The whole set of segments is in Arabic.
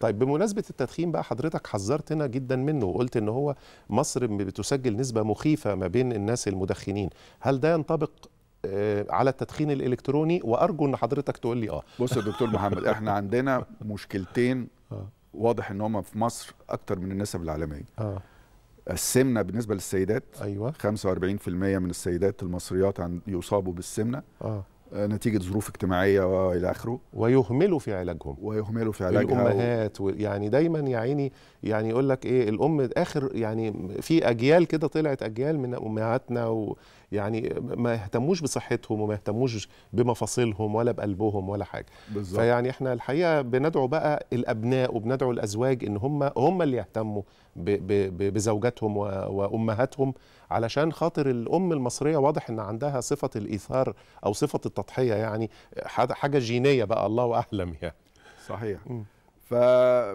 طيب بمناسبة التدخين بقى حضرتك حذرتنا جدا منه وقلت ان هو مصر بتسجل نسبة مخيفة ما بين الناس المدخنين هل ده ينطبق آه، على التدخين الإلكتروني وأرجو ان حضرتك تقول لي اه بص يا دكتور محمد احنا عندنا مشكلتين آه. واضح ان هما في مصر اكتر من النسب العالمية آه. السمنة بالنسبة للسيدات أيوة. 45% من السيدات المصريات يصابوا بالسمنة آه. آه، نتيجه ظروف اجتماعيه والى اخره ويهملوا في علاجهم ويهملوا في علاجهم الامهات و... يعني دايما يا عيني يعني يقول لك ايه الام اخر يعني في اجيال كده طلعت اجيال من امهاتنا ويعني ما يهتموش بصحتهم وما يهتموش بمفاصلهم ولا بقلبهم ولا حاجه بالزبط. فيعني احنا الحقيقه بندعو بقى الابناء وبندعو الازواج ان هم هم اللي يهتموا ب... ب... بزوجاتهم و... وامهاتهم علشان خاطر الام المصريه واضح ان عندها صفه الايثار او صفه التضحيه يعني حاجه جينيه بقى الله اعلم يعني صحيح م. ف...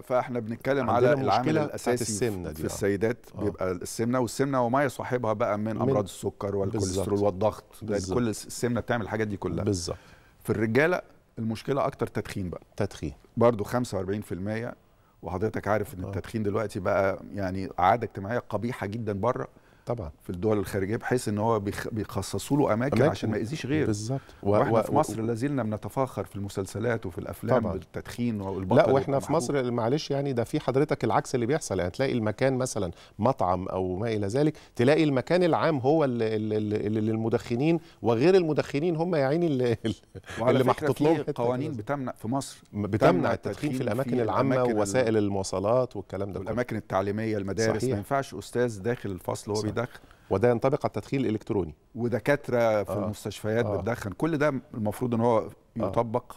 فاحنا بنتكلم على العامل الاساسي السمنة دي في آه. السيدات آه. بيبقى السمنه والسمنه وما يصاحبها بقى من امراض السكر والكوليسترول والضغط كل السمنه بتعمل الحاجات دي كلها بالظبط في الرجاله المشكله اكتر تدخين بقى تدخين برضو 45% وحضرتك عارف ان آه. التدخين دلوقتي بقى يعني عاده اجتماعيه قبيحه جدا بره طبعا في الدول الخارجيه بحيث ان هو بيخصصوا له اماكن, أماكن عشان ما يأذيش غيره بالظبط واحنا و... في مصر و... لازلنا بنتفاخر في المسلسلات وفي الافلام طبعا. بالتدخين والبطل لا واحنا في مصر معلش يعني ده في حضرتك العكس اللي بيحصل يعني تلاقي المكان مثلا مطعم او ما الى ذلك تلاقي المكان العام هو اللي, للمدخنين وغير المدخنين هم يا عيني اللي, اللي محطوط لهم قوانين بتمنع في مصر بتمنع, التدخين في الاماكن العامه ووسائل المواصلات والكلام ده والاماكن التعليميه المدارس ما ينفعش استاذ داخل الفصل وهو بيدخن وده ينطبق على التدخين الالكتروني ودكاتره في آه. المستشفيات آه. بتدخن كل ده المفروض ان هو آه. يطبق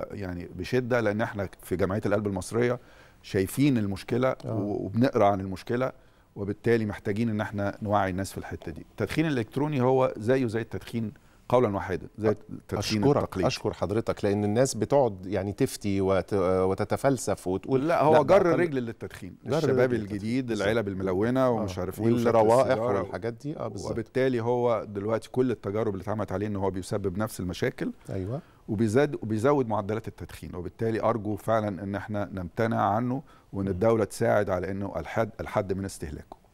آه. يعني بشده لان احنا في جمعيه القلب المصريه شايفين المشكله آه. وبنقرا عن المشكله وبالتالي محتاجين ان احنا نوعي الناس في الحته دي التدخين الالكتروني هو زيه زي التدخين قولا واحدا زي تدشين التقليدي التقليد أشكر حضرتك لأن الناس بتقعد يعني تفتي وتتفلسف وتقول لا هو لا جر رجل للتدخين جر الشباب رجل الجديد العلب الملونة آه. ومش عارف ايه والروائح والحاجات دي اه بالظبط وبالتالي هو دلوقتي كل التجارب اللي اتعملت عليه ان هو بيسبب نفس المشاكل ايوه وبيزاد وبيزود معدلات التدخين وبالتالي ارجو فعلا ان احنا نمتنع عنه وان الدوله تساعد على انه الحد الحد من استهلاكه